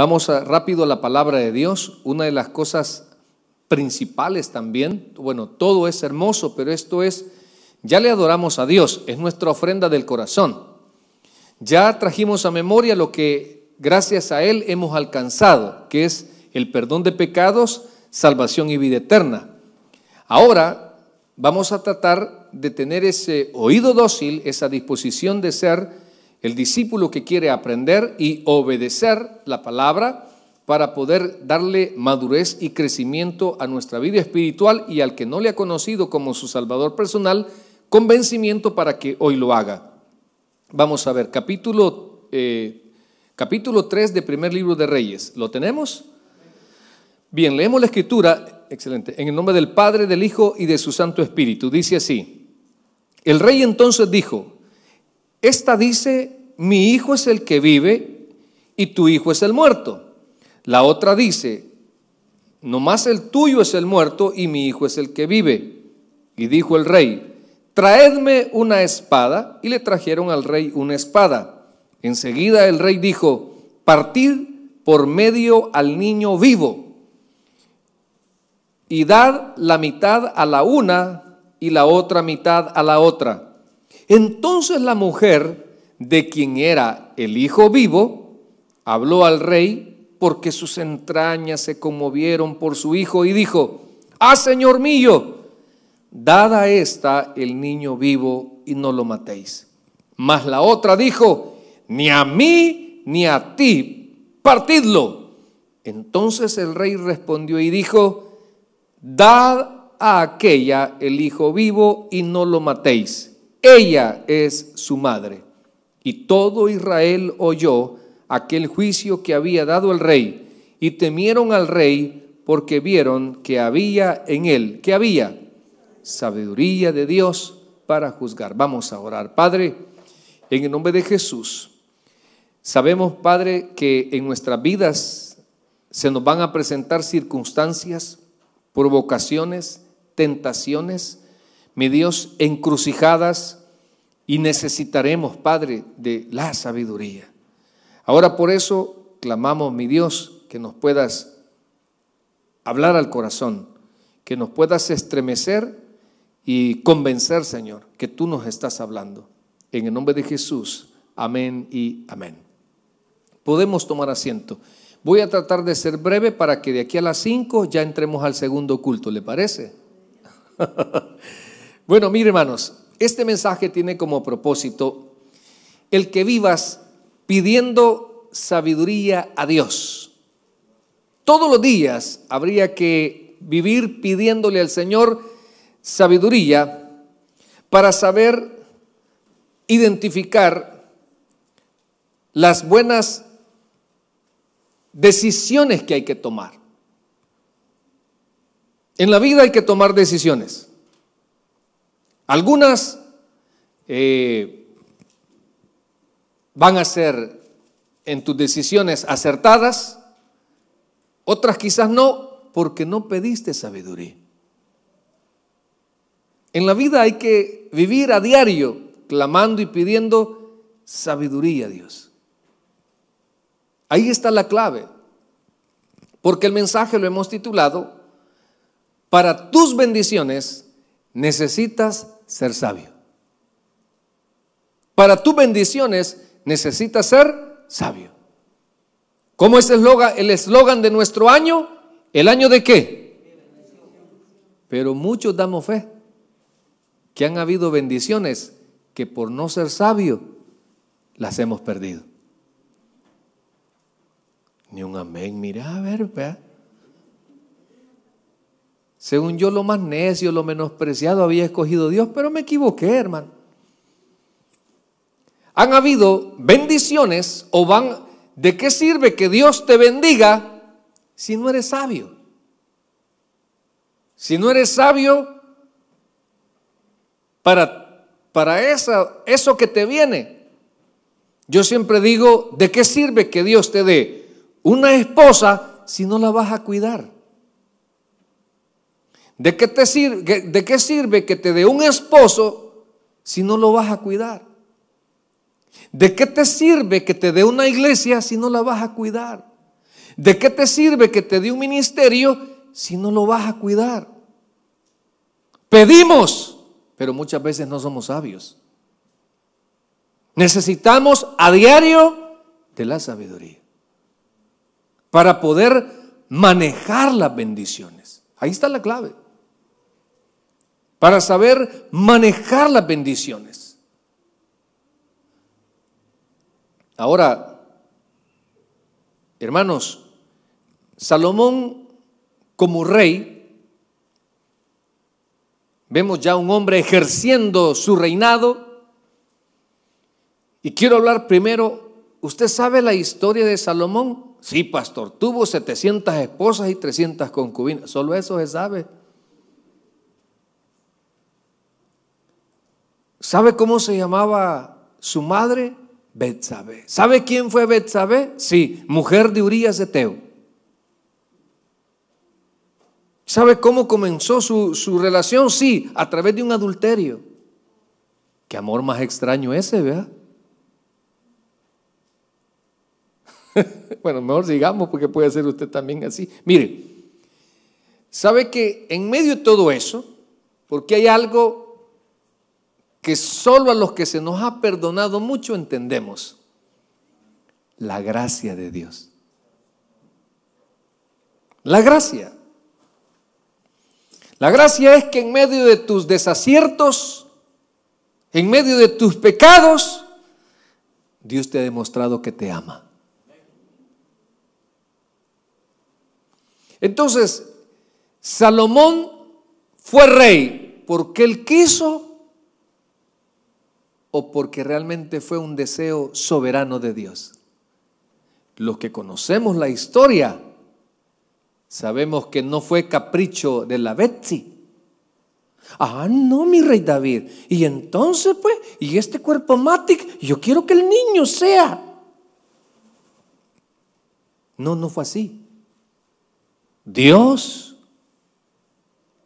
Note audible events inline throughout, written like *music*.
Vamos a, rápido a la palabra de Dios. Una de las cosas principales también, bueno, todo es hermoso, pero esto es, ya le adoramos a Dios, es nuestra ofrenda del corazón. Ya trajimos a memoria lo que gracias a Él hemos alcanzado, que es el perdón de pecados, salvación y vida eterna. Ahora vamos a tratar de tener ese oído dócil, esa disposición de ser el discípulo que quiere aprender y obedecer la palabra para poder darle madurez y crecimiento a nuestra vida espiritual y al que no le ha conocido como su Salvador personal, convencimiento para que hoy lo haga. Vamos a ver, capítulo, eh, capítulo 3 del primer libro de Reyes. ¿Lo tenemos? Bien, leemos la escritura, excelente, en el nombre del Padre, del Hijo y de su Santo Espíritu. Dice así, el rey entonces dijo, esta dice, mi hijo es el que vive y tu hijo es el muerto. La otra dice, nomás el tuyo es el muerto y mi hijo es el que vive. Y dijo el rey, traedme una espada. Y le trajeron al rey una espada. Enseguida el rey dijo, partid por medio al niño vivo y dad la mitad a la una y la otra mitad a la otra. Entonces la mujer de quien era el hijo vivo habló al rey porque sus entrañas se conmovieron por su hijo y dijo, ah, señor mío, dada esta el niño vivo y no lo matéis. Mas la otra dijo, ni a mí ni a ti, partidlo. Entonces el rey respondió y dijo, dad a aquella el hijo vivo y no lo matéis ella es su madre. Y todo Israel oyó aquel juicio que había dado el rey, y temieron al rey porque vieron que había en él, que había sabiduría de Dios para juzgar. Vamos a orar, Padre, en el nombre de Jesús. Sabemos, Padre, que en nuestras vidas se nos van a presentar circunstancias, provocaciones, tentaciones, mi Dios, encrucijadas y necesitaremos, Padre, de la sabiduría. Ahora por eso clamamos, mi Dios, que nos puedas hablar al corazón, que nos puedas estremecer y convencer, Señor, que tú nos estás hablando. En el nombre de Jesús, amén y amén. Podemos tomar asiento. Voy a tratar de ser breve para que de aquí a las 5 ya entremos al segundo culto, ¿le parece? *laughs* Bueno, mire hermanos, este mensaje tiene como propósito el que vivas pidiendo sabiduría a Dios. Todos los días habría que vivir pidiéndole al Señor sabiduría para saber identificar las buenas decisiones que hay que tomar. En la vida hay que tomar decisiones. Algunas eh, van a ser en tus decisiones acertadas, otras quizás no, porque no pediste sabiduría. En la vida hay que vivir a diario clamando y pidiendo sabiduría a Dios. Ahí está la clave, porque el mensaje lo hemos titulado, para tus bendiciones necesitas ser sabio. Para tus bendiciones necesitas ser sabio. ¿Cómo es el eslogan de nuestro año? ¿El año de qué? Pero muchos damos fe que han habido bendiciones que por no ser sabio las hemos perdido. Ni un amén, mira, a ver, vea. Según yo, lo más necio, lo menospreciado había escogido Dios, pero me equivoqué, hermano. Han habido bendiciones o van... ¿De qué sirve que Dios te bendiga si no eres sabio? Si no eres sabio para, para esa, eso que te viene. Yo siempre digo, ¿de qué sirve que Dios te dé una esposa si no la vas a cuidar? ¿De qué, te sirve, sirve que te dé un esposo si no lo vas a cuidar? ¿De qué te sirve que te dé una iglesia si no la vas a cuidar? ¿De qué te sirve que te dé un ministerio si no lo vas a cuidar? Pedimos, pero muchas veces no somos sabios. Necesitamos a diario de la sabiduría para poder manejar las bendiciones. Ahí está la clave para saber manejar las bendiciones. Ahora, hermanos, Salomón como rey, vemos ya un hombre ejerciendo su reinado. Y quiero hablar primero, ¿usted sabe la historia de Salomón? Sí, pastor, tuvo 700 esposas y 300 concubinas, solo eso se sabe. ¿Sabe cómo se llamaba su madre? Betsabé. ¿Sabe quién fue Betsabé? Sí, mujer de Urías de Teo. ¿Sabe cómo comenzó su, relación? Sí, a través de un adulterio. Qué amor más extraño ese, ¿verdad? *laughs* bueno, mejor digamos porque puede ser usted también así. Mire, sabe que en medio de todo eso, porque hay algo que solo a los que se nos ha perdonado mucho entendemos la gracia de Dios. La gracia. La gracia es que en medio de tus desaciertos, en medio de tus pecados, Dios te ha demostrado que te ama. Entonces, Salomón fue rey porque él quiso o porque realmente fue un deseo soberano de Dios. Los que conocemos la historia sabemos que no fue capricho de la Betsy. Ah, no, mi rey David. Y entonces, pues, y este cuerpo matic, yo quiero que el niño sea. No, no fue así. Dios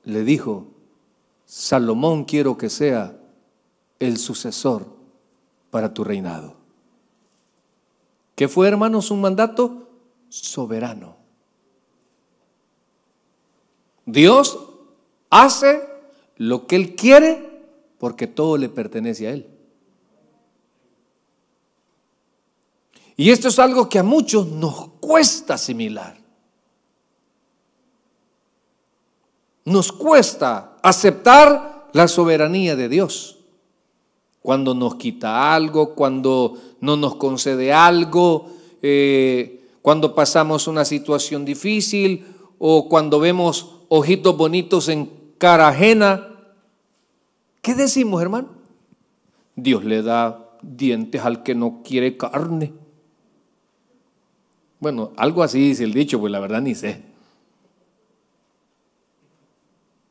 le dijo, Salomón quiero que sea el sucesor para tu reinado. que fue, hermanos, un mandato? Soberano. Dios hace lo que Él quiere porque todo le pertenece a Él. Y esto es algo que a muchos nos cuesta asimilar. Nos cuesta aceptar la soberanía de Dios cuando nos quita algo, cuando no nos concede algo, eh, cuando pasamos una situación difícil o cuando vemos ojitos bonitos en cara ajena. ¿Qué decimos, hermano? Dios le da dientes al que no quiere carne. Bueno, algo así dice el dicho, pues la verdad ni sé.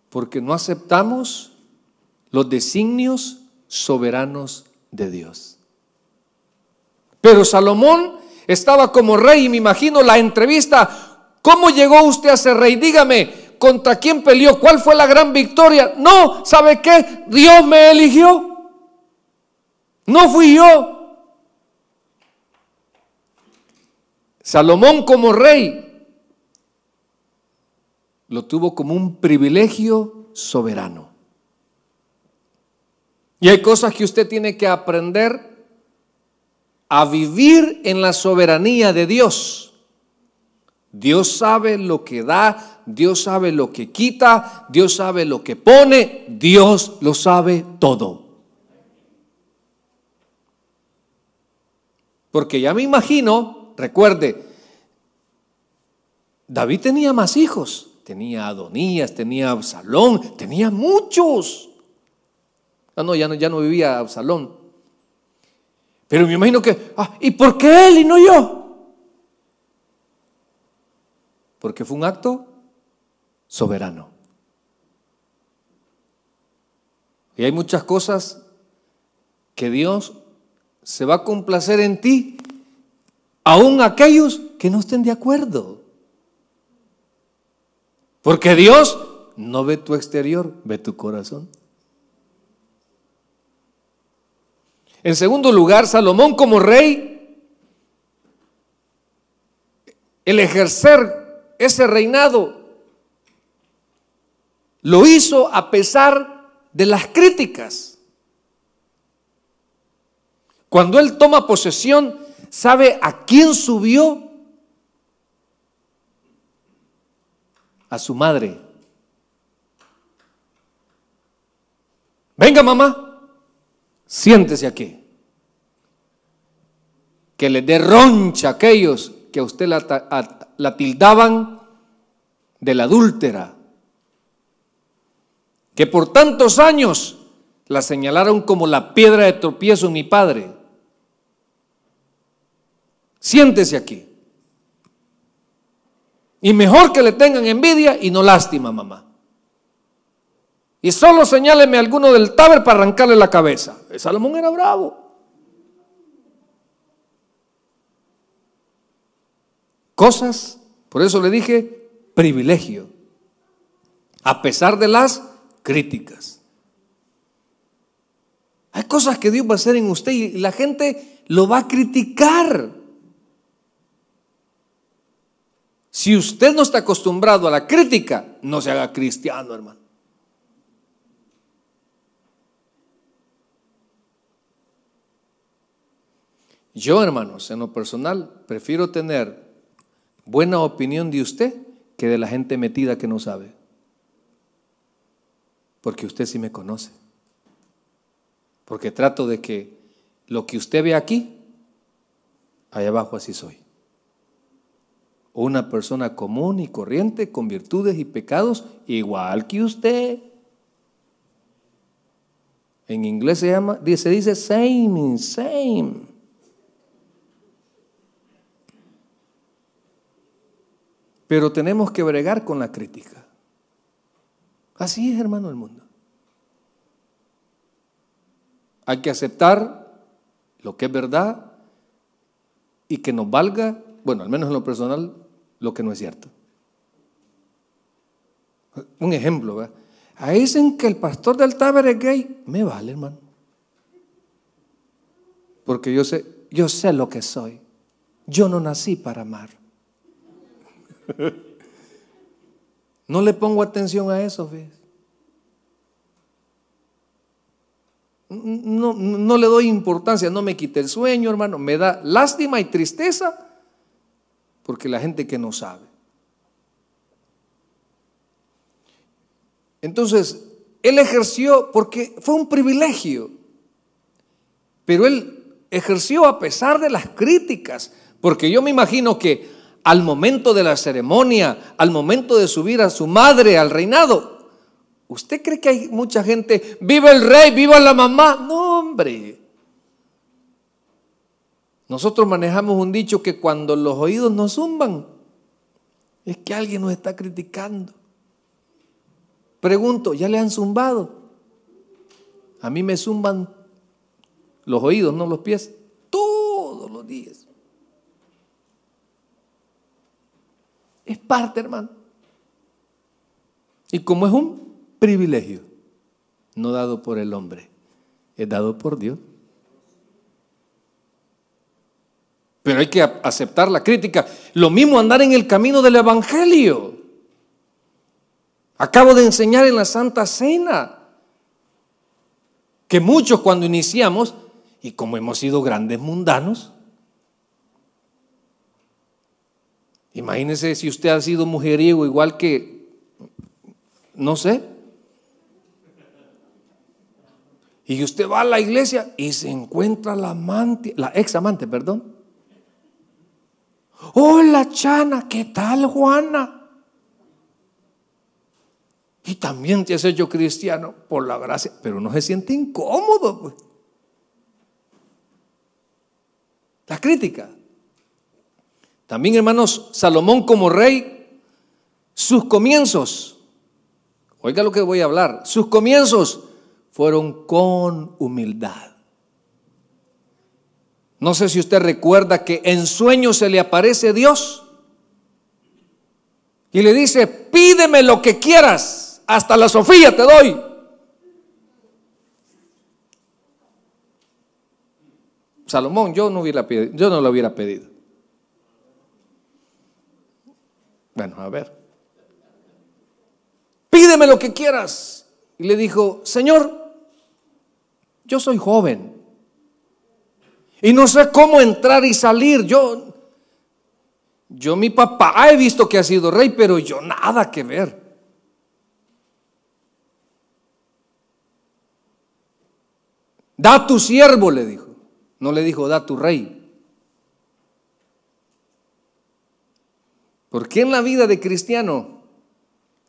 Porque no aceptamos los designios soberanos de Dios. Pero Salomón estaba como rey y me imagino la entrevista, ¿cómo llegó usted a ser rey? Dígame, ¿contra quién peleó? ¿Cuál fue la gran victoria? No, ¿sabe qué? Dios me eligió. No fui yo. Salomón como rey lo tuvo como un privilegio soberano. Y hay cosas que usted tiene que aprender a vivir en la soberanía de Dios. Dios sabe lo que da, Dios sabe lo que quita, Dios sabe lo que pone, Dios lo sabe todo. Porque ya me imagino, recuerde, David tenía más hijos, tenía Adonías, tenía Absalón, tenía muchos. Ah, no, ya no, ya no vivía Absalón. Pero me imagino que, ah, ¿y por qué él y no yo? Porque fue un acto soberano. Y hay muchas cosas que Dios se va a complacer en ti, aun aquellos que no estén de acuerdo. Porque Dios no ve tu exterior, ve tu corazón. En segundo lugar, Salomón como rey, el ejercer ese reinado, lo hizo a pesar de las críticas. Cuando él toma posesión, ¿sabe a quién subió? A su madre. Venga, mamá, siéntese aquí. Que le dé roncha a aquellos que a usted la, la tildaban de la adúltera. Que por tantos años la señalaron como la piedra de tropiezo mi padre. Siéntese aquí. Y mejor que le tengan envidia y no lástima, mamá. Y solo señáleme alguno del taber para arrancarle la cabeza. Eh, Salomón era bravo. Cosas, por eso le dije, privilegio. A pesar de las críticas. Hay cosas que Dios va a hacer en usted y la gente lo va a criticar. Si usted no está acostumbrado a la crítica, no se haga cristiano, hermano. Yo, hermanos, en lo personal, prefiero tener buena opinión de usted que de la gente metida que no sabe. Porque usted sí me conoce. Porque trato de que lo que usted ve aquí, allá abajo así soy. Una persona común y corriente con virtudes y pecados igual que usted. En inglés se llama, se dice same, same. Pero tenemos que bregar con la crítica. Así es, hermano, el mundo. Hay que aceptar lo que es verdad y que nos valga, bueno, al menos en lo personal, lo que no es cierto. Un ejemplo, ¿verdad? Ahí dicen que el pastor del Taber es gay. Me vale, hermano. Porque yo sé, yo sé lo que soy. Yo no nací para amar. *laughs* No le pongo atención a eso, No, no, le doy importancia, no me quite el sueño, hermano. Me da lástima y tristeza porque la gente que no sabe. Entonces, él ejerció porque fue un privilegio, pero él ejerció a pesar de las críticas, porque yo me imagino que al momento de la ceremonia, al momento de subir a su madre al reinado. ¿Usted cree que hay mucha gente, viva el rey, viva la mamá? No, hombre. Nosotros manejamos un dicho que cuando los oídos nos zumban, es que alguien nos está criticando. Pregunto, ¿ya le han zumbado? A mí me zumban los oídos, no los pies, todos los días. Es parte, hermano. Y como es un privilegio, no dado por el hombre, es dado por Dios. Pero hay que aceptar la crítica. Lo mismo andar en el camino del Evangelio. Acabo de enseñar en la Santa Cena que muchos cuando iniciamos, y como hemos sido grandes mundanos, Imagínese si usted ha sido mujeriego igual que, no sé. Y usted va a la iglesia y se encuentra la amante, la ex amante, perdón. Hola, Chana, ¿qué tal, Juana? Y también te has hecho cristiano por la gracia, pero no se siente incómodo. Pues. La crítica, también, hermanos, Salomón como rey, sus comienzos, oiga lo que voy a hablar, sus comienzos fueron con humildad. No sé si usted recuerda que en sueño se le aparece Dios y le dice, pídeme lo que quieras, hasta la Sofía te doy. Salomón, yo no, hubiera, yo no lo hubiera pedido. Bueno, a ver. Pídeme lo que quieras. Y le dijo, Señor, yo soy joven. Y no sé cómo entrar y salir. Yo, yo mi papá ah, he visto que ha sido rey, pero yo nada que ver. Da tu siervo, le dijo. No le dijo, da tu rey. Porque en la vida de cristiano,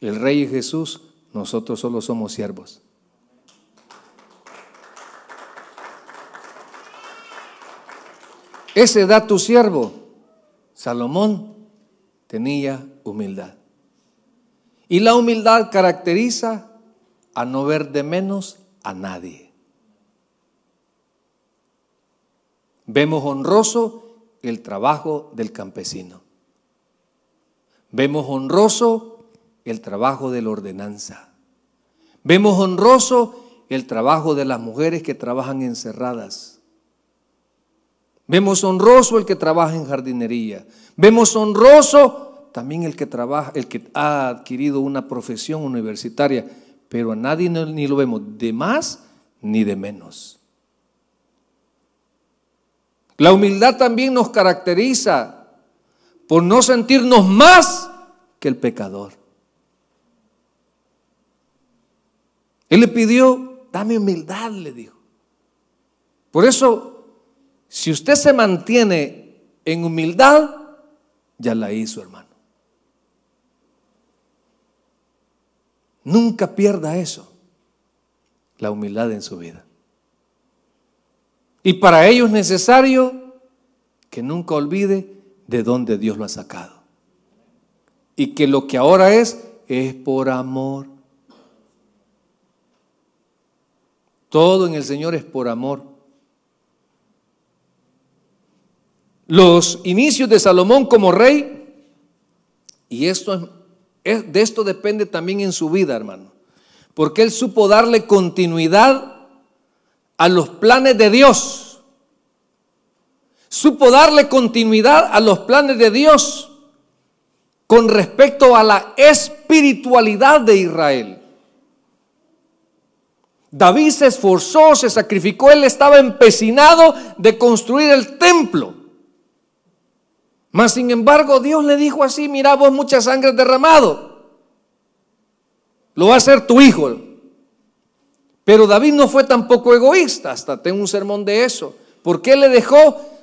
el Rey Jesús, nosotros solo somos siervos. Ese da tu siervo. Salomón tenía humildad. Y la humildad caracteriza a no ver de menos a nadie. Vemos honroso el trabajo del campesino. Vemos honroso el trabajo de la ordenanza. Vemos honroso el trabajo de las mujeres que trabajan encerradas. Vemos honroso el que trabaja en jardinería. Vemos honroso también el que trabaja, el que ha adquirido una profesión universitaria, pero a nadie ni lo vemos de más ni de menos. La humildad también nos caracteriza por no sentirnos más que el pecador. Él le pidió, dame humildad, le dijo. Por eso, si usted se mantiene en humildad, ya la hizo, hermano. Nunca pierda eso, la humildad en su vida. Y para ello es necesario que nunca olvide de donde Dios lo ha sacado. Y que lo que ahora es es por amor. Todo en el Señor es por amor. Los inicios de Salomón como rey, y esto es, de esto depende también en su vida, hermano, porque él supo darle continuidad a los planes de Dios supo darle continuidad a los planes de Dios con respecto a la espiritualidad de Israel. David se esforzó, se sacrificó, él estaba empecinado de construir el templo. Mas sin embargo Dios le dijo así, mira vos mucha sangre derramado, lo va a hacer tu hijo. Pero David no fue tampoco egoísta, hasta tengo un sermón de eso, porque qué le dejó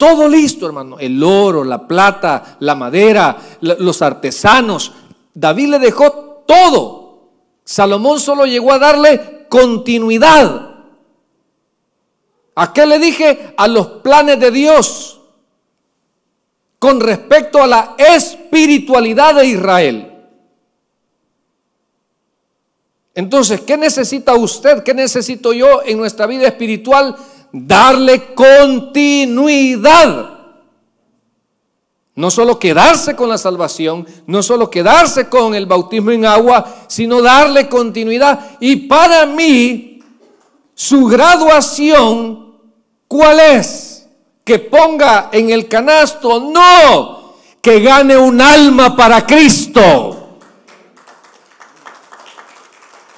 todo listo, hermano. El oro, la plata, la madera, los artesanos. David le dejó todo. Salomón solo llegó a darle continuidad. ¿A qué le dije? A los planes de Dios con respecto a la espiritualidad de Israel. Entonces, ¿qué necesita usted? ¿Qué necesito yo en nuestra vida espiritual? darle continuidad. No solo quedarse con la salvación, no solo quedarse con el bautismo en agua, sino darle continuidad. Y para mí, su graduación, ¿cuál es? Que ponga en el canasto, no, que gane un alma para Cristo.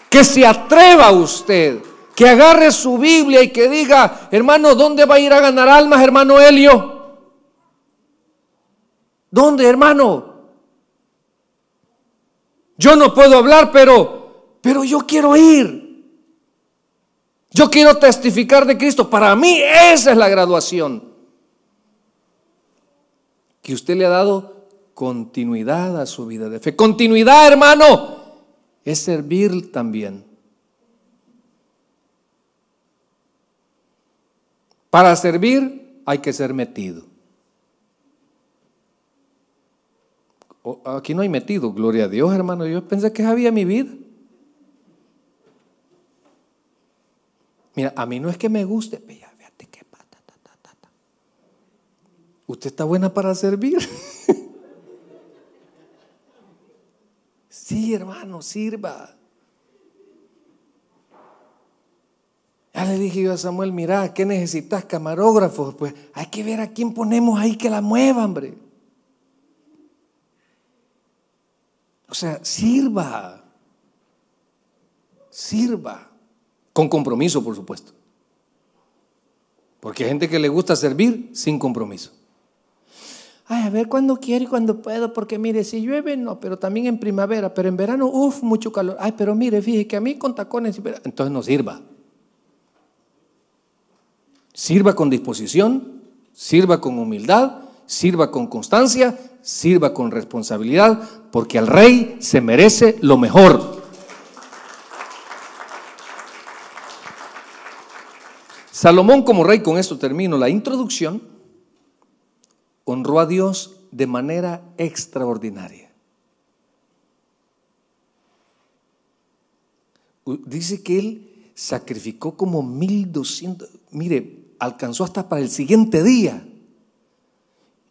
Que se atreva usted que agarre su Biblia y que diga, hermano, ¿dónde va a ir a ganar almas, hermano Helio? ¿Dónde, hermano? Yo no puedo hablar, pero, pero yo quiero ir. Yo quiero testificar de Cristo. Para mí esa es la graduación que usted le ha dado continuidad a su vida de fe. Continuidad, hermano, es servir también. Para servir hay que ser metido. Aquí no hay metido, gloria a Dios, hermano. Yo pensé que había mi vida. Mira, a mí no es que me guste, Usted está buena para servir. *laughs* sí, hermano, sirva. Ya le dije yo a Samuel, mira, ¿qué necesitas camarógrafos? Pues hay que ver a quién ponemos ahí que la mueva, hombre. O sea, sirva. Sirva. Con compromiso, por supuesto. Porque hay gente que le gusta servir sin compromiso. Ay, a ver cuando quiero y cuando puedo, porque mire, si llueve, no, pero también en primavera, pero en verano, uff, mucho calor. Ay, pero mire, fíjese que a mí con tacones, entonces no sirva. Sirva con disposición, sirva con humildad, sirva con constancia, sirva con responsabilidad, porque al rey se merece lo mejor. Salomón como rey, con esto termino la introducción, honró a Dios de manera extraordinaria. Dice que él sacrificó como 1200, mire, alcanzó hasta para el siguiente día.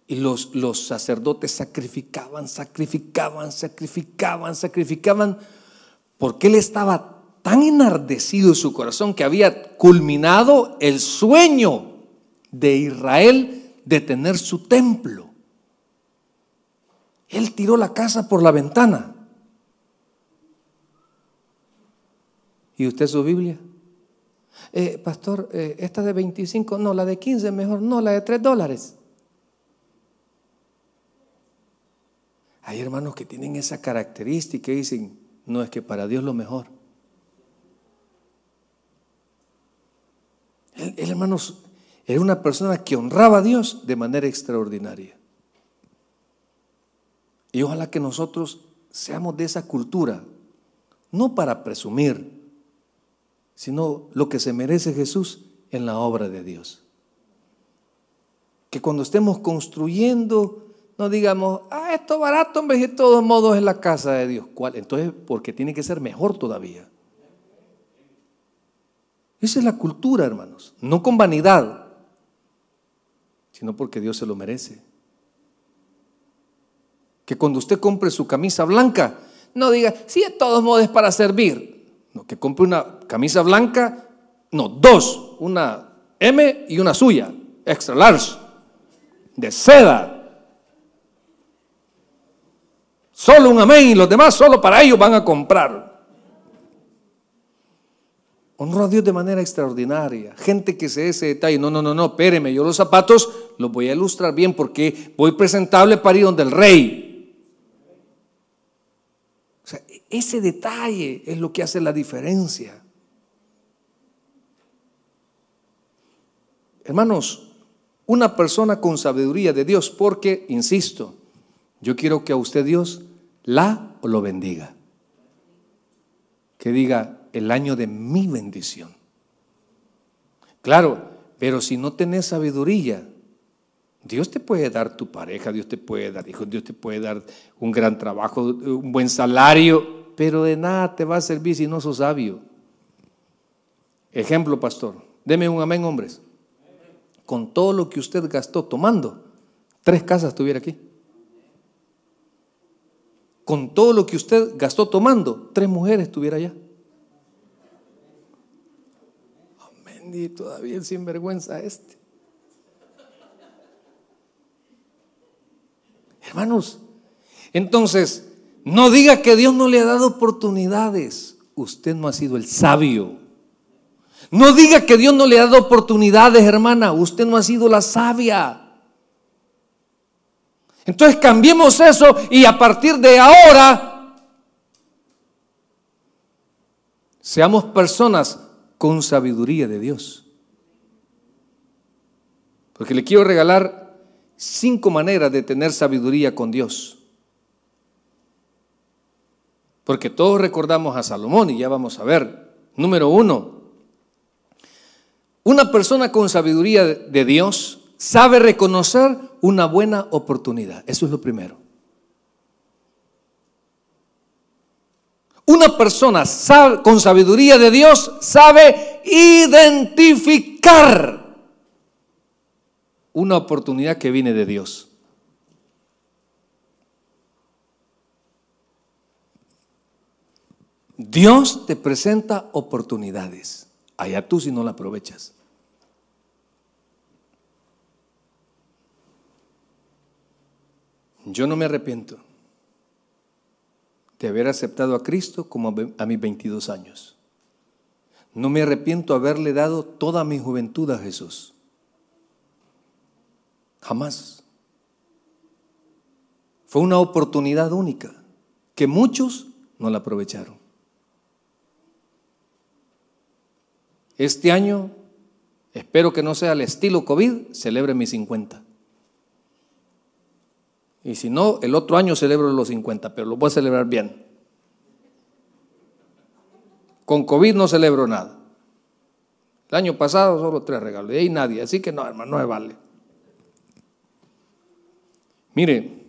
Y los, los sacerdotes sacrificaban, sacrificaban, sacrificaban, sacrificaban, porque él estaba tan enardecido en su corazón que había culminado el sueño de Israel de tener su templo. Él tiró la casa por la ventana. ¿Y usted su Biblia? Eh, pastor, eh, esta de 25, no, la de 15 mejor, no, la de 3 dólares. Hay hermanos que tienen esa característica y dicen, no es que para Dios lo mejor. El, el hermano era una persona que honraba a Dios de manera extraordinaria. Y ojalá que nosotros seamos de esa cultura, no para presumir, sino lo que se merece Jesús en la obra de Dios. Que cuando estemos construyendo, no digamos, ah, esto barato, hombre, de todos modos es la casa de Dios. ¿Cuál? Entonces, porque tiene que ser mejor todavía. Esa es la cultura, hermanos. No con vanidad, sino porque Dios se lo merece. Que cuando usted compre su camisa blanca, no diga, sí, de todos modos es para servir. No, que compre una camisa blanca, no, dos, una M y una suya, extra large, de seda. Solo un amén y los demás solo para ellos van a comprar. Honro a Dios de manera extraordinaria. Gente que se dé ese detalle. No, no, no, no, espéreme. Yo los zapatos los voy a ilustrar bien porque voy presentable para ir donde el rey. Ese detalle es lo que hace la diferencia. Hermanos, una persona con sabiduría de Dios, porque, insisto, yo quiero que a usted Dios la o lo bendiga. Que diga el año de mi bendición. Claro, pero si no tenés sabiduría, Dios te puede dar tu pareja, Dios te puede dar hijos, Dios te puede dar un gran trabajo, un buen salario pero de nada te va a servir si no sos sabio. Ejemplo, pastor. Deme un amén, hombres. Con todo lo que usted gastó tomando, tres casas tuviera aquí. Con todo lo que usted gastó tomando, tres mujeres tuviera allá. Amén, y todavía el sinvergüenza este. Hermanos, entonces, no diga que Dios no le ha dado oportunidades. Usted no ha sido el sabio. No diga que Dios no le ha dado oportunidades, hermana. Usted no ha sido la sabia. Entonces cambiemos eso y a partir de ahora seamos personas con sabiduría de Dios. Porque le quiero regalar cinco maneras de tener sabiduría con Dios. Porque todos recordamos a Salomón y ya vamos a ver. Número uno, una persona con sabiduría de Dios sabe reconocer una buena oportunidad. Eso es lo primero. Una persona con sabiduría de Dios sabe identificar una oportunidad que viene de Dios. Dios te presenta oportunidades. Allá tú si no la aprovechas. Yo no me arrepiento de haber aceptado a Cristo como a mis 22 años. No me arrepiento de haberle dado toda mi juventud a Jesús. Jamás. Fue una oportunidad única que muchos no la aprovecharon. Este año, espero que no sea el estilo COVID, celebre mis 50. Y si no, el otro año celebro los 50, pero lo voy a celebrar bien. Con COVID no celebro nada. El año pasado solo tres regalos, y ahí nadie, así que no, hermano, no me vale. Mire,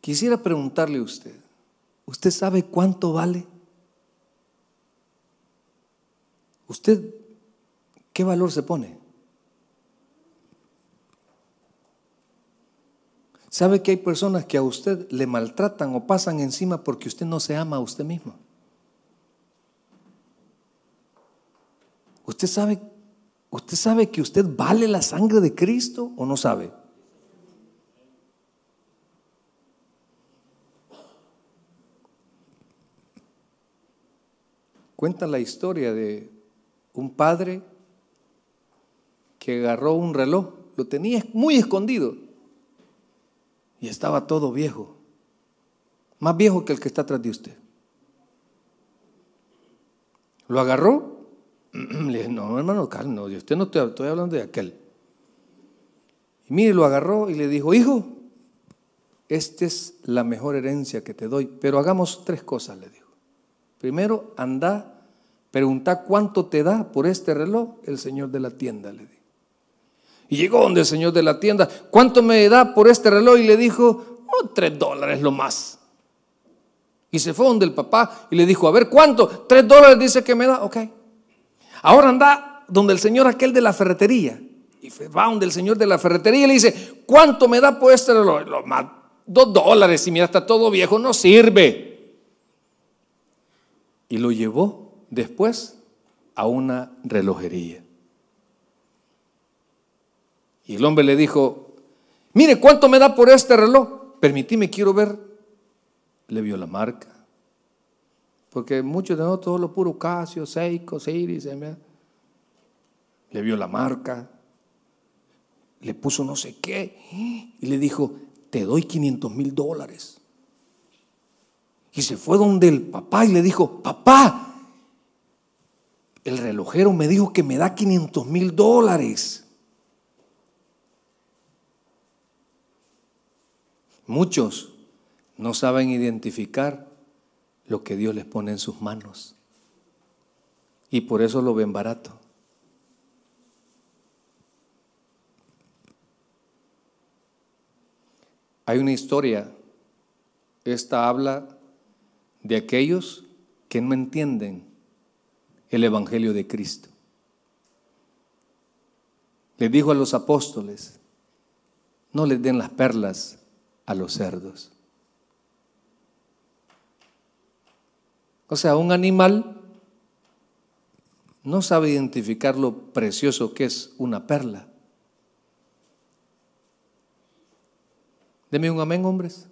quisiera preguntarle a usted, ¿usted sabe cuánto vale? ¿Usted qué valor se pone? ¿Sabe que hay personas que a usted le maltratan o pasan encima porque usted no se ama a usted mismo? ¿Usted sabe, usted sabe que usted vale la sangre de Cristo o no sabe? Cuenta la historia de un padre que agarró un reloj, lo tenía muy escondido y estaba todo viejo, más viejo que el que está atrás de usted. Lo agarró, *clears throat* le dije, no, hermano, calma, no, usted no estoy, estoy hablando de aquel. Y mire, lo agarró y le dijo, hijo, esta es la mejor herencia que te doy, pero hagamos tres cosas, le dijo. Primero, anda Pregunta cuánto te da por este reloj el señor de la tienda, le dijo. Y llegó donde el señor de la tienda, ¿cuánto me da por este reloj? Y le dijo, oh, tres dólares lo más. Y se fue donde el papá y le dijo, a ver, ¿cuánto? Tres dólares dice que me da, ok. Ahora anda donde el señor aquel de la ferretería. Y va donde el señor de la ferretería y le dice, ¿cuánto me da por este reloj? Lo más, dos dólares. Y mira, está todo viejo, no sirve. Y lo llevó después a una relojería. Y el hombre le dijo, mire, ¿cuánto me da por este reloj? Permitime, quiero ver. Le vio la marca. Porque muchos de nosotros, todo lo puro Casio, Seiko, Seiris, ¿eh? le vio la marca, le puso no sé qué y le dijo, te doy 500 mil dólares. Y se fue donde el papá y le dijo, papá, el relojero me dijo que me da 500 mil dólares. Muchos no saben identificar lo que Dios les pone en sus manos. Y por eso lo ven barato. Hay una historia, esta habla de aquellos que no entienden el Evangelio de Cristo. Le dijo a los apóstoles, no les den las perlas a los cerdos. O sea, un animal no sabe identificar lo precioso que es una perla. Deme un amén, hombres.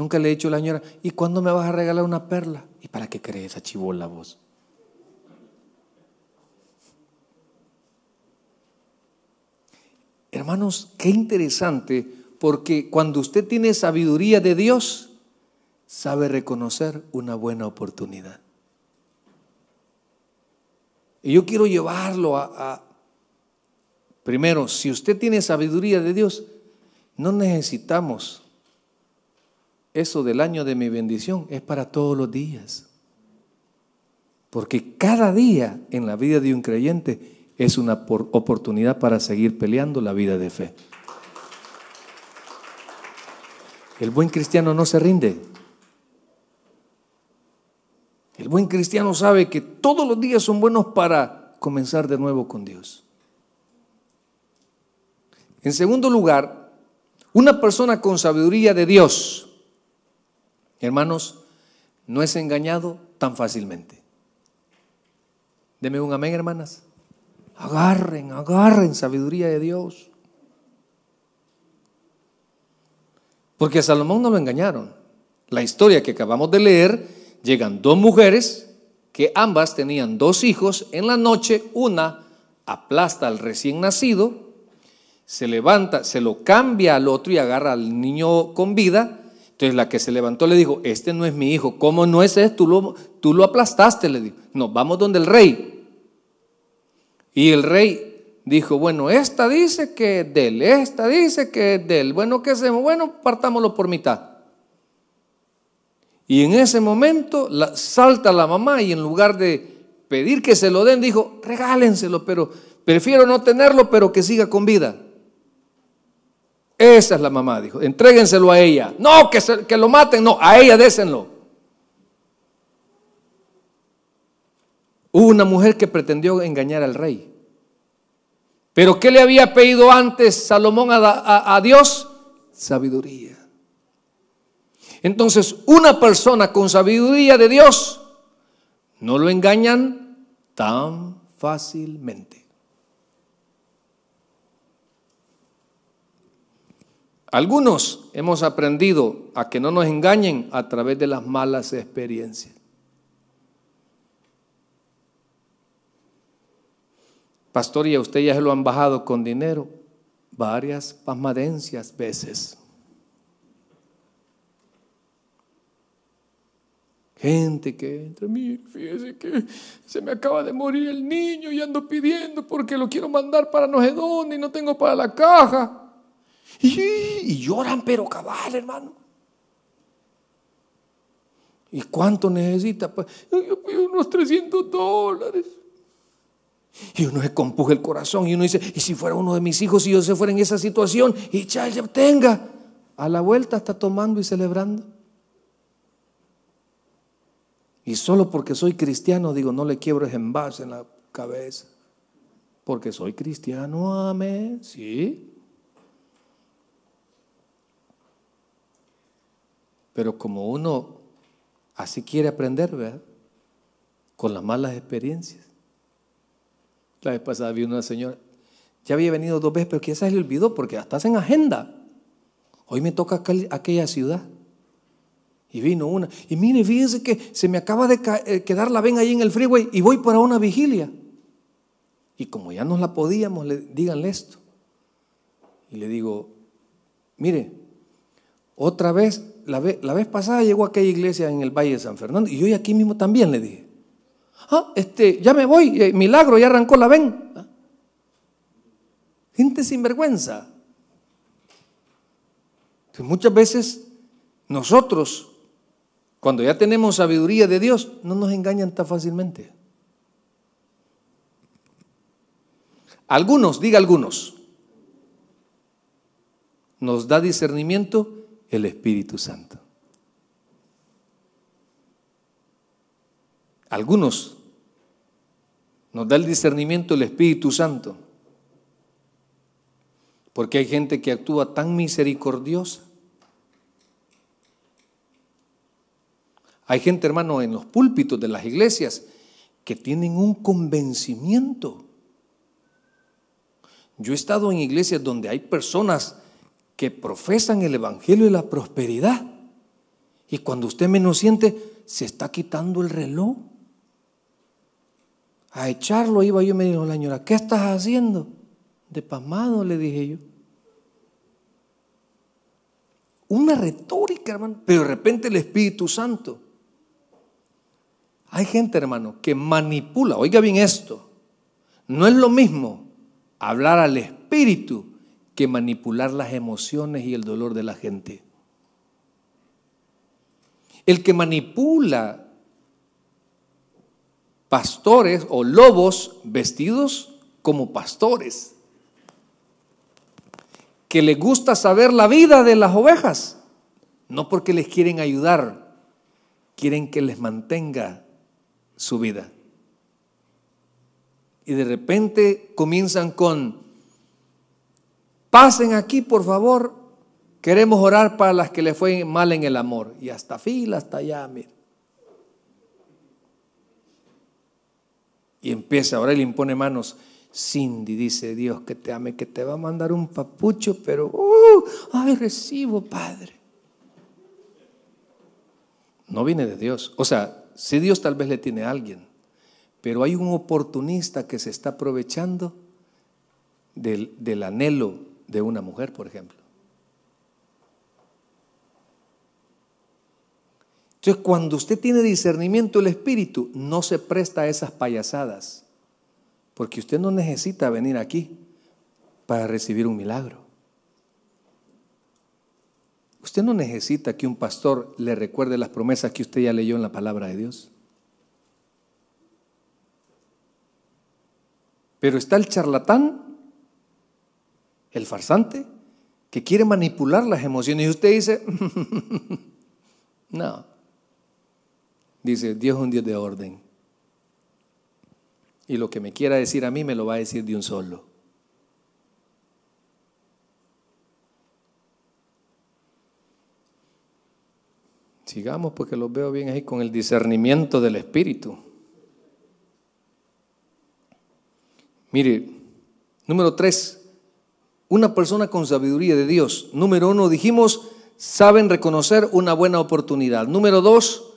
Nunca le he dicho a la señora, ¿y cuándo me vas a regalar una perla? ¿Y para qué crees Achivó la voz. Hermanos, qué interesante, porque cuando usted tiene sabiduría de Dios, sabe reconocer una buena oportunidad. Y yo quiero llevarlo a, primero, si usted tiene sabiduría de Dios, no necesitamos eso del año de mi bendición es para todos los días. Porque cada día en la vida de un creyente es una oportunidad para seguir peleando la vida de fe. El buen cristiano no se rinde. El buen cristiano sabe que todos los días son buenos para comenzar de nuevo con Dios. En segundo lugar, una persona con sabiduría de Dios Hermanos, no es engañado tan fácilmente. Deme un amén, hermanas. Agarren, agarren sabiduría de Dios. Porque a Salomón no lo engañaron. La historia que acabamos de leer, llegan dos mujeres que ambas tenían dos hijos. En la noche una aplasta al recién nacido, se levanta, se lo cambia al otro y agarra al niño con vida entonces la que se levantó le dijo, este no es mi hijo, ¿cómo no es este? Tú lo, tú lo aplastaste, le dijo. No, vamos donde el rey. Y el rey dijo, bueno, esta dice que es de él, esta dice que es de él. Bueno, ¿qué hacemos? Bueno, partámoslo por mitad. Y en ese momento salta la mamá y en lugar de pedir que se lo den, dijo, regálenselo, pero prefiero no tenerlo, pero que siga con vida. Esa es la mamá, dijo. Entréguenselo a ella. No, que, que lo maten, no, a ella désenlo. Hubo una mujer que pretendió engañar al rey. Pero ¿qué le había pedido antes Salomón a Dios? Sabiduría. Entonces, una persona con sabiduría de Dios no lo engañan tan fácilmente. Algunos hemos aprendido a que no nos engañen a través de las malas experiencias. Pastor, y a usted ya se lo han bajado con dinero varias pasmadencias veces. Gente que entre mí fíjese que se me acaba de morir el niño y ando pidiendo porque lo quiero mandar para no sé dónde y no tengo para la caja y lloran, pero cabal, hermano. ¿Y cuánto necesita? Pues, unos 300 dólares. Y uno se compuja el corazón y uno dice, ¿y si fuera uno de mis hijos y si yo se fuera en esa situación? Y ya, ya tenga. A la vuelta está tomando y celebrando. Y solo porque soy cristiano, digo, no le quiebro ese envase en la cabeza. Porque soy cristiano, amén. Sí. Pero como uno así quiere aprender, ¿verdad? Con las malas experiencias. La vez pasada vi una señora, ya había venido dos veces, pero quizás se le olvidó porque hasta estás en agenda. Hoy me toca aquella ciudad. Y vino una. Y mire, fíjense que se me acaba de eh, quedar la ven ahí en el freeway y voy para una vigilia. Y como ya nos la podíamos, le, díganle esto. Y le digo, mire, otra vez la, vez, pasada llegó a aquella iglesia en el Valle de San Fernando y yo aquí mismo también le dije, ah, este, ya me voy, eh, milagro, ya arrancó la ven. ¿Ah? Gente sin vergüenza. muchas veces nosotros, cuando ya tenemos sabiduría de Dios, no nos engañan tan fácilmente. Algunos, diga algunos, nos da discernimiento el Espíritu Santo. Algunos nos da el discernimiento el Espíritu Santo, porque hay gente que actúa tan misericordiosa. Hay gente, hermano, en los púlpitos de las iglesias que tienen un convencimiento. Yo he estado en iglesias donde hay personas que profesan el Evangelio y la prosperidad. Y cuando usted menos siente, se está quitando el reloj. A echarlo iba yo y me dijo la señora, ¿qué estás haciendo? De pasmado, le dije yo. Una retórica, hermano. Pero de repente el Espíritu Santo. Hay gente, hermano, que manipula. Oiga bien esto. No es lo mismo hablar al Espíritu que manipular las emociones y el dolor de la gente. El que manipula pastores o lobos vestidos como pastores, que le gusta saber la vida de las ovejas, no porque les quieren ayudar, quieren que les mantenga su vida. Y de repente comienzan con, Pasen aquí, por favor. Queremos orar para las que le fue mal en el amor. Y hasta fila, hasta allá, Y empieza ahora él impone manos. Cindy dice Dios que te ame, que te va a mandar un papucho, pero uh, ay, recibo, Padre. No viene de Dios. O sea, si sí Dios tal vez le tiene a alguien, pero hay un oportunista que se está aprovechando del, del anhelo de una mujer, por ejemplo. Entonces, cuando usted tiene discernimiento del Espíritu, no se presta a esas payasadas, porque usted no necesita venir aquí para recibir un milagro. Usted no necesita que un pastor le recuerde las promesas que usted ya leyó en la palabra de Dios. Pero está el charlatán el farsante, que quiere manipular las emociones. Y usted dice, *laughs* no. Dice, Dios es un Dios de orden. Y lo que me quiera decir a mí me lo va a decir de un solo. Sigamos porque los veo bien ahí con el discernimiento del Espíritu. Mire, número tres, una persona con sabiduría de Dios. Número uno, dijimos, saben reconocer una buena oportunidad. Número dos,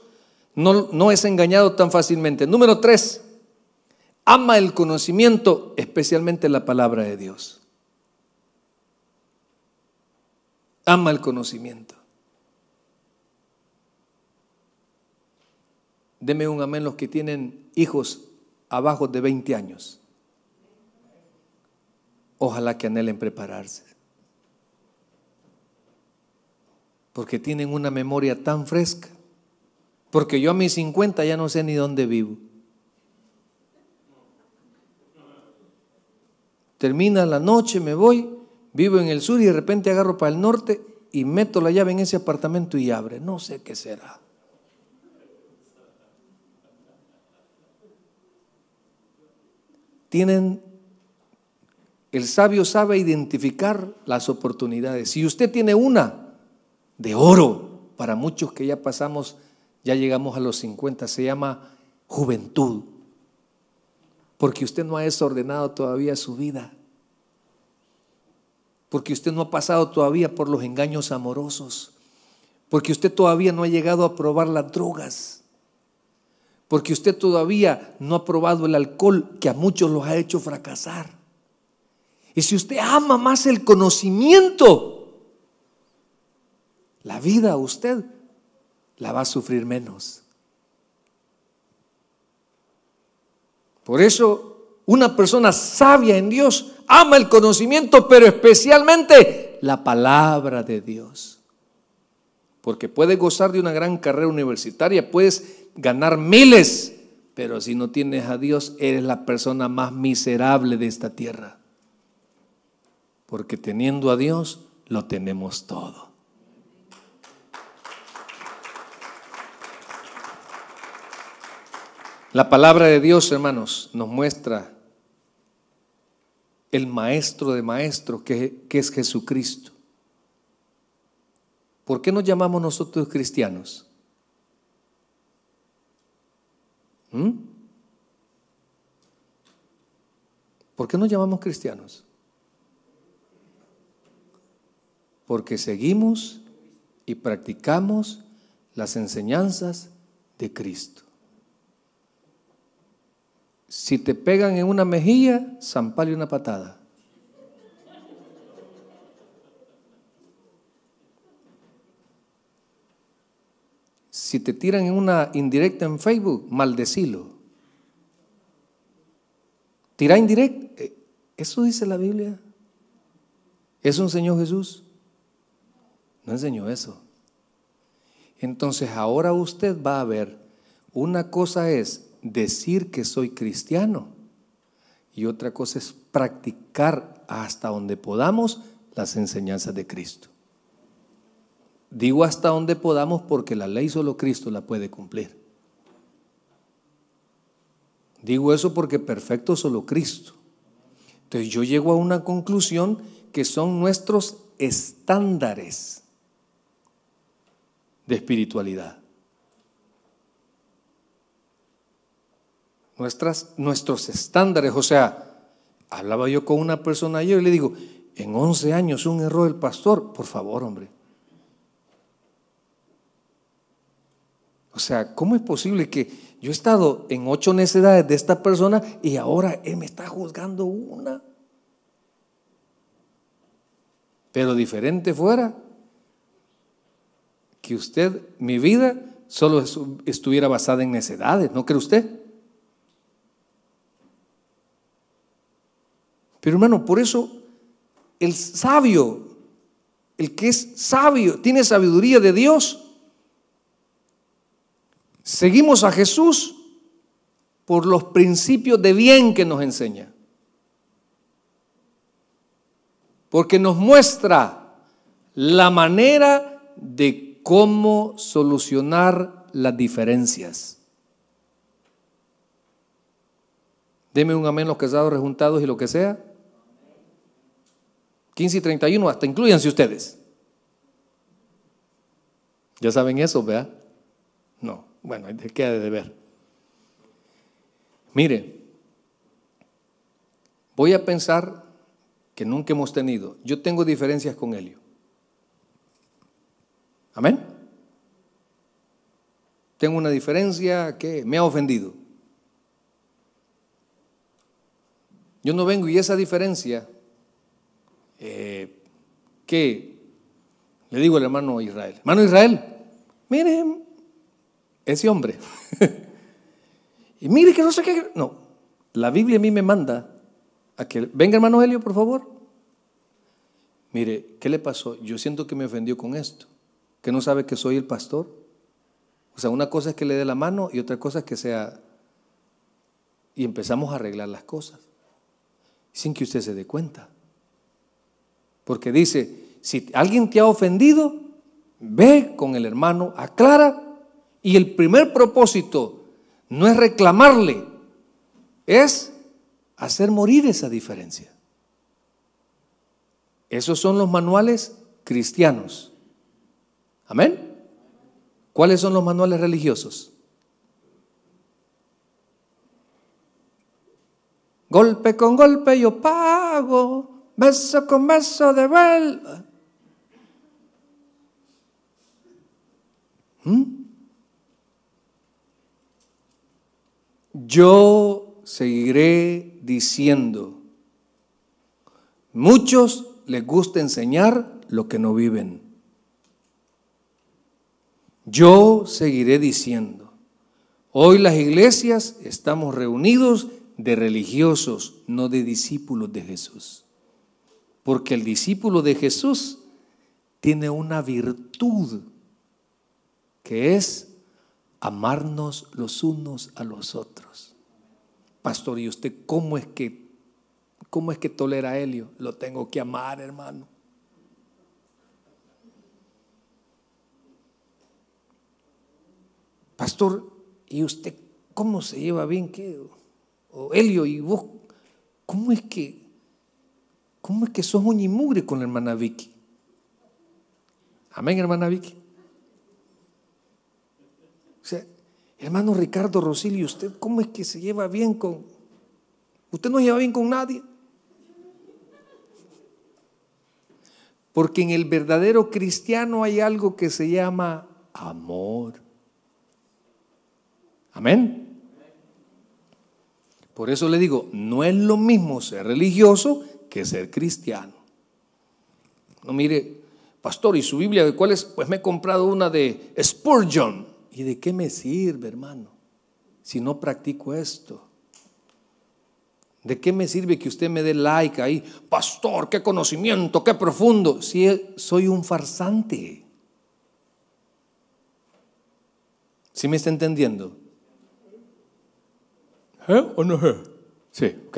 no, no es engañado tan fácilmente. Número tres, ama el conocimiento, especialmente la palabra de Dios. Ama el conocimiento. Deme un amén los que tienen hijos abajo de 20 años. Ojalá que anhelen prepararse. Porque tienen una memoria tan fresca. Porque yo a mis 50 ya no sé ni dónde vivo. Termina la noche, me voy, vivo en el sur y de repente agarro para el norte y meto la llave en ese apartamento y abre. No sé qué será. Tienen el sabio sabe identificar las oportunidades. Si usted tiene una de oro, para muchos que ya pasamos, ya llegamos a los 50, se llama juventud. Porque usted no ha desordenado todavía su vida. Porque usted no ha pasado todavía por los engaños amorosos. Porque usted todavía no ha llegado a probar las drogas. Porque usted todavía no ha probado el alcohol que a muchos los ha hecho fracasar. Y si usted ama más el conocimiento, la vida usted la va a sufrir menos. Por eso una persona sabia en Dios ama el conocimiento, pero especialmente la palabra de Dios. Porque puede gozar de una gran carrera universitaria, puedes ganar miles, pero si no tienes a Dios, eres la persona más miserable de esta tierra porque teniendo a Dios lo tenemos todo. La palabra de Dios, hermanos, nos muestra el maestro de maestros que, es Jesucristo. ¿Por qué nos llamamos nosotros cristianos? ¿Mm? ¿Por qué nos llamamos cristianos? porque seguimos y practicamos las enseñanzas de Cristo. Si te pegan en una mejilla, zampale una patada. Si te tiran en una indirecta en Facebook, maldecilo. Tira indirecta, eh, eso dice la Biblia. Es un Señor Jesús. No enseñó eso. Entonces ahora usted va a ver, una cosa es decir que soy cristiano y otra cosa es practicar hasta donde podamos las enseñanzas de Cristo. Digo hasta donde podamos porque la ley solo Cristo la puede cumplir. Digo eso porque perfecto solo Cristo. Entonces yo llego a una conclusión que son nuestros estándares de espiritualidad. Nuestras, nuestros estándares, o sea, hablaba yo con una persona ayer y le digo, en 11 años un error del pastor, por favor, hombre. O sea, ¿cómo es posible que yo he estado en ocho necesidades de esta persona y ahora él me está juzgando una? Pero diferente fuera que usted, mi vida, solo estuviera basada en necedades, ¿no cree usted? Pero hermano, por eso el sabio, el que es sabio, tiene sabiduría de Dios. Seguimos a Jesús por los principios de bien que nos enseña. Porque nos muestra la manera de cómo solucionar las diferencias. Deme un amén los que casados, rejuntados y lo que sea. 15 y 31, hasta incluyanse ustedes. Ya saben eso, vea, No, bueno, queda de deber. Mire, voy a pensar que nunca hemos tenido. Yo tengo diferencias con Helio. Amén. Tengo una diferencia que me ha ofendido. Yo no vengo y esa diferencia eh, que le digo al hermano Israel, hermano Israel, miren ese hombre. *laughs* y mire que no sé qué. No, la Biblia a mí me manda a que venga hermano Helio, por favor. Mire, ¿qué le pasó? Yo siento que me ofendió con esto que no sabe que soy el pastor. O sea, una cosa es que le dé la mano y otra cosa es que sea... Y empezamos a arreglar las cosas sin que usted se dé cuenta. Porque dice, si alguien te ha ofendido, ve con el hermano, aclara. Y el primer propósito no es reclamarle, es hacer morir esa diferencia. Esos son los manuales cristianos. Amén. ¿Cuáles son los manuales religiosos? Golpe con golpe yo pago, beso con beso de vuelta. ¿Mm? Yo seguiré diciendo, muchos les gusta enseñar lo que no viven. Yo seguiré diciendo, hoy las iglesias estamos reunidos de religiosos, no de discípulos de Jesús. Porque el discípulo de Jesús tiene una virtud que es amarnos los unos a los otros. Pastor, ¿y usted cómo es que cómo es que tolera a Helio? Lo tengo que amar, hermano. pastor, ¿y usted cómo se lleva bien? O Helio, ¿y vos cómo es que, cómo es que sos un inmugre con la hermana Vicky? Amén, hermana Vicky. O sea, hermano Ricardo Rosilio, ¿usted cómo es que se lleva bien con... Usted no lleva bien con nadie. Porque en el verdadero cristiano hay algo que se llama amor. Amén. Por eso le digo, no es lo mismo ser religioso que ser cristiano. No mire, pastor, ¿y su Biblia de cuál es? Pues me he comprado una de Spurgeon. ¿Y de qué me sirve, hermano? Si no practico esto. ¿De qué me sirve que usted me dé like ahí? Pastor, qué conocimiento, qué profundo. Si soy un farsante. si me está entendiendo? ¿Eh o no Sí, ok.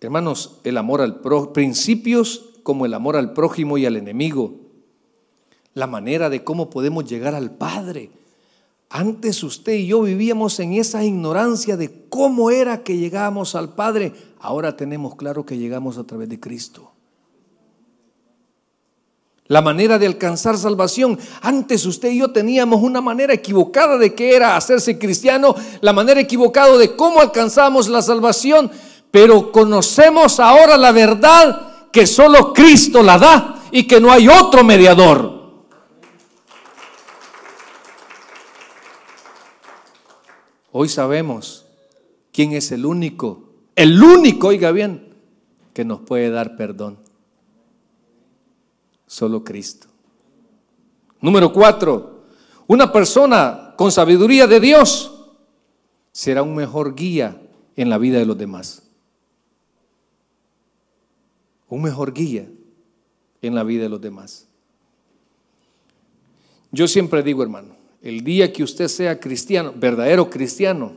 Hermanos, el amor al principios como el amor al prójimo y al enemigo, la manera de cómo podemos llegar al Padre. Antes usted y yo vivíamos en esa ignorancia de cómo era que llegábamos al Padre. Ahora tenemos claro que llegamos a través de Cristo la manera de alcanzar salvación. Antes usted y yo teníamos una manera equivocada de qué era hacerse cristiano, la manera equivocada de cómo alcanzamos la salvación, pero conocemos ahora la verdad que solo Cristo la da y que no hay otro mediador. Hoy sabemos quién es el único, el único, oiga bien, que nos puede dar perdón solo Cristo. Número cuatro, una persona con sabiduría de Dios será un mejor guía en la vida de los demás. Un mejor guía en la vida de los demás. Yo siempre digo, hermano, el día que usted sea cristiano, verdadero cristiano,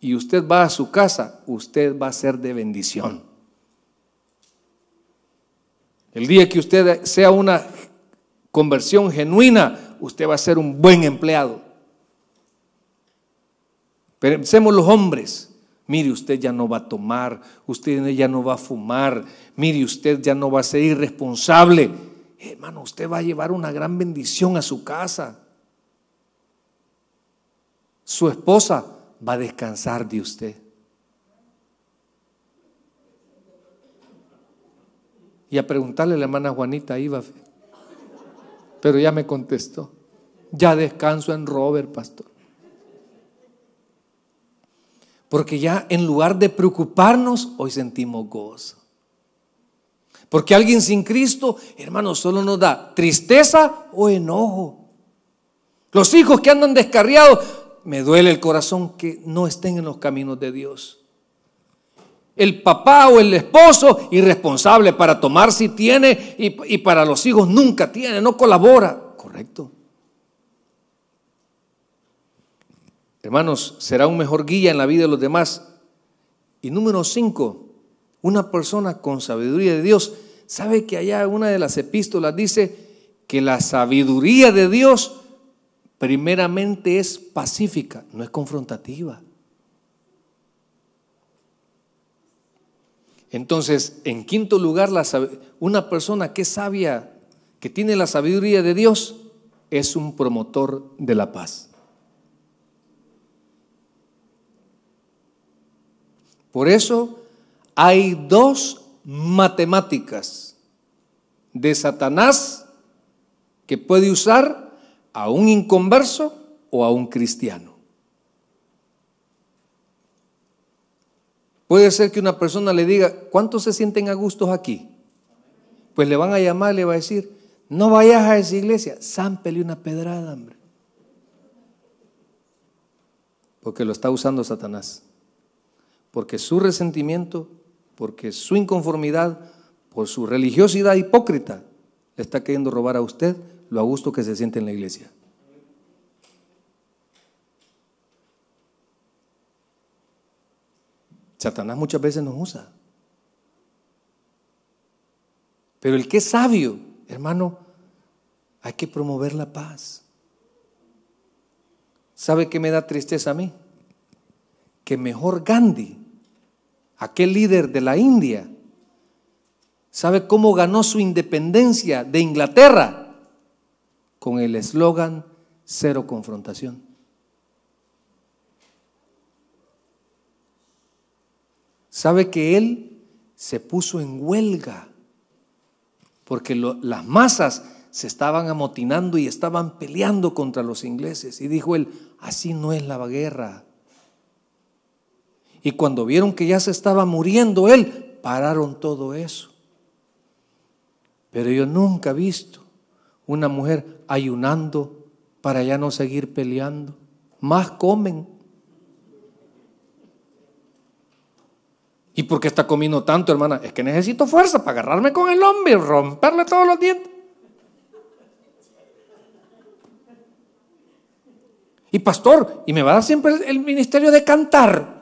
y usted va a su casa, usted va a ser de bendición. El día que usted sea una conversión genuina, usted va a ser un buen empleado. Pensemos los hombres. Mire, usted ya no va a tomar, usted ya no va a fumar, mire, usted ya no va a ser irresponsable. Hermano, usted va a llevar una gran bendición a su casa. Su esposa va a descansar de usted. Y a preguntarle a la hermana Juanita iba. Pero ya me contestó. Ya descanso en Robert, pastor. Porque ya en lugar de preocuparnos, hoy sentimos gozo. Porque alguien sin Cristo, hermano, solo nos da tristeza o enojo. Los hijos que andan descarriados, me duele el corazón que no estén en los caminos de Dios. El papá o el esposo, irresponsable para tomar si tiene y, para los hijos nunca tiene, no colabora. Correcto. Hermanos, será un mejor guía en la vida de los demás. Y número cinco, una persona con sabiduría de Dios. ¿Sabe que allá una de las epístolas dice que la sabiduría de Dios primeramente es pacífica, no es confrontativa? Entonces, en quinto lugar, una persona que es sabia, que tiene la sabiduría de Dios, es un promotor de la paz. Por eso hay dos matemáticas de Satanás que puede usar a un inconverso o a un cristiano. Puede ser que una persona le diga, ¿cuántos se sienten a gustos aquí? Pues le van a llamar, le va a decir, no vayas a esa iglesia, zámpele una pedrada, hombre. Porque lo está usando Satanás. Porque su resentimiento, porque su inconformidad, por su religiosidad hipócrita, le está queriendo robar a usted lo a gusto que se siente en la iglesia. Satanás muchas veces nos usa. Pero el que es sabio, hermano, hay que promover la paz. ¿Sabe qué me da tristeza a mí? Que mejor Gandhi, aquel líder de la India, ¿sabe cómo ganó su independencia de Inglaterra? Con el eslogan cero confrontación. sabe que él se puso en huelga porque las masas se estaban amotinando y estaban peleando contra los ingleses. Y dijo él, así no es la guerra. Y cuando vieron que ya se estaba muriendo él, pararon todo eso. Pero yo nunca he visto una mujer ayunando para ya no seguir peleando. Más comen. ¿Y por qué está comiendo tanto, hermana? Es que necesito fuerza para agarrarme con el hombre y romperle todos los dientes. Y pastor, y me va a dar siempre el ministerio de cantar.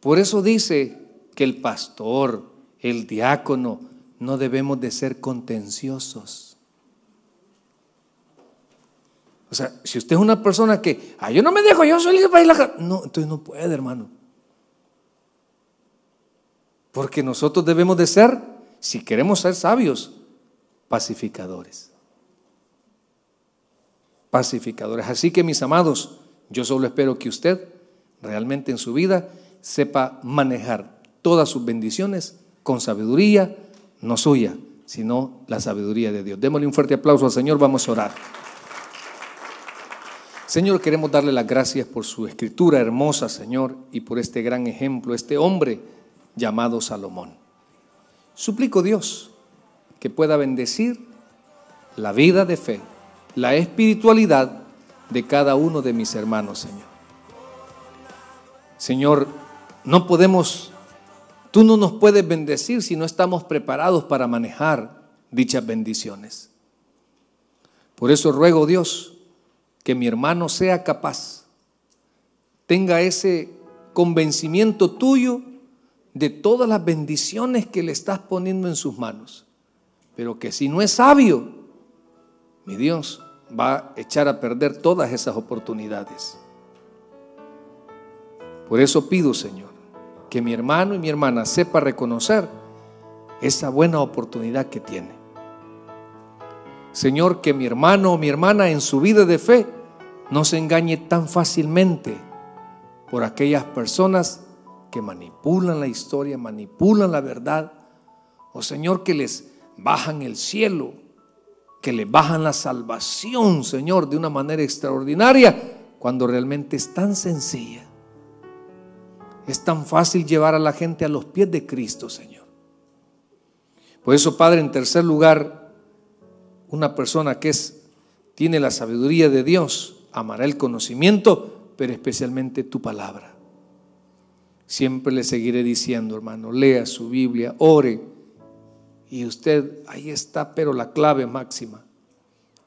Por eso dice que el pastor, el diácono, no debemos de ser contenciosos. O sea, si usted es una persona que, ah, yo no me dejo, yo soy el que No, entonces no puede, hermano. Porque nosotros debemos de ser, si queremos ser sabios, pacificadores. Pacificadores. Así que, mis amados, yo solo espero que usted realmente en su vida sepa manejar todas sus bendiciones con sabiduría, no suya, sino la sabiduría de Dios. Démosle un fuerte aplauso al Señor, vamos a orar. Señor, queremos darle las gracias por su escritura hermosa, Señor, y por este gran ejemplo, este hombre llamado Salomón. Suplico Dios que pueda bendecir la vida de fe, la espiritualidad de cada uno de mis hermanos, Señor. Señor, no podemos, tú no nos puedes bendecir si no estamos preparados para manejar dichas bendiciones. Por eso ruego Dios, que mi hermano sea capaz, tenga ese convencimiento tuyo de todas las bendiciones que le estás poniendo en sus manos. Pero que si no es sabio, mi Dios va a echar a perder todas esas oportunidades. Por eso pido, Señor, que mi hermano y mi hermana sepa reconocer esa buena oportunidad que tiene. Señor, que mi hermano o mi hermana en su vida de fe no se engañe tan fácilmente por aquellas personas que manipulan la historia, manipulan la verdad, o oh Señor, que les bajan el cielo, que les bajan la salvación, Señor, de una manera extraordinaria, cuando realmente es tan sencilla. Es tan fácil llevar a la gente a los pies de Cristo, Señor. Por eso, Padre, en tercer lugar, una persona que es, tiene la sabiduría de Dios, amará el conocimiento, pero especialmente tu palabra. Siempre le seguiré diciendo, hermano, lea su Biblia, ore. Y usted, ahí está, pero la clave máxima.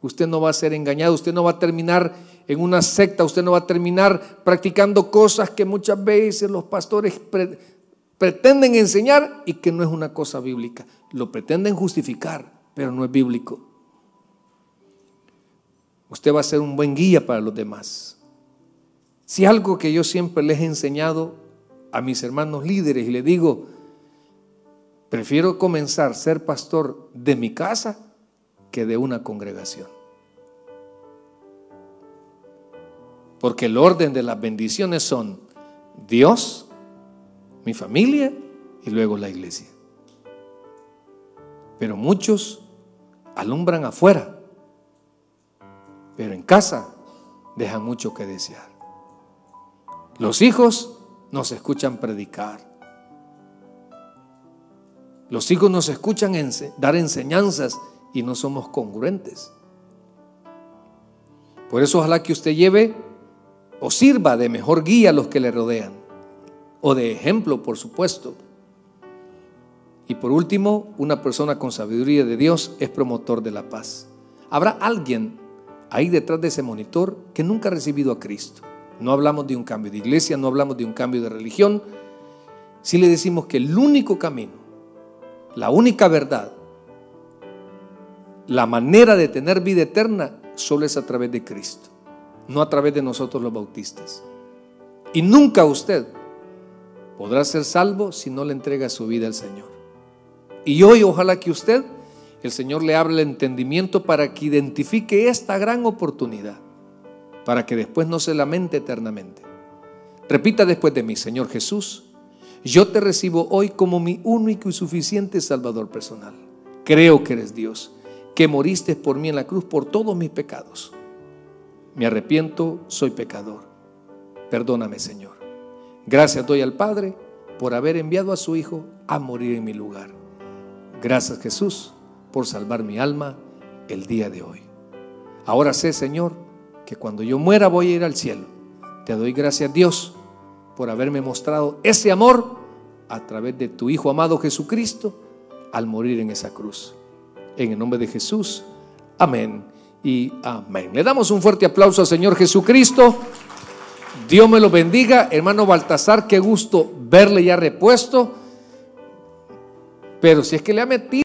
Usted no va a ser engañado, usted no va a terminar en una secta, usted no va a terminar practicando cosas que muchas veces los pastores pretenden enseñar y que no es una cosa bíblica. Lo pretenden justificar, pero no es bíblico. Usted va a ser un buen guía para los demás. Si algo que yo siempre les he enseñado a mis hermanos líderes y les digo, prefiero comenzar a ser pastor de mi casa que de una congregación. Porque el orden de las bendiciones son Dios, mi familia y luego la iglesia. Pero muchos alumbran afuera pero en casa deja mucho que desear. Los hijos nos escuchan predicar. Los hijos nos escuchan dar enseñanzas y no somos congruentes. Por eso ojalá que usted lleve o sirva de mejor guía a los que le rodean, o de ejemplo, por supuesto. Y por último, una persona con sabiduría de Dios es promotor de la paz. Habrá alguien ahí detrás de ese monitor que nunca ha recibido a Cristo. No hablamos de un cambio de iglesia, no hablamos de un cambio de religión. Si le decimos que el único camino, la única verdad, la manera de tener vida eterna solo es a través de Cristo, no a través de nosotros los bautistas. Y nunca usted podrá ser salvo si no le entrega su vida al Señor. Y hoy ojalá que usted el Señor le abre el entendimiento para que identifique esta gran oportunidad, para que después no se lamente eternamente. Repita después de mí, Señor Jesús, yo te recibo hoy como mi único y suficiente Salvador personal. Creo que eres Dios, que moriste por mí en la cruz por todos mis pecados. Me arrepiento, soy pecador. Perdóname, Señor. Gracias doy al Padre por haber enviado a su Hijo a morir en mi lugar. Gracias, Jesús por salvar mi alma el día de hoy. Ahora sé, Señor, que cuando yo muera voy a ir al cielo. Te doy gracias, Dios, por haberme mostrado ese amor a través de tu Hijo amado Jesucristo al morir en esa cruz. En el nombre de Jesús, amén y amén. Le damos un fuerte aplauso al Señor Jesucristo. Dios me lo bendiga. Hermano Baltasar, qué gusto verle ya repuesto. Pero si es que le ha metido...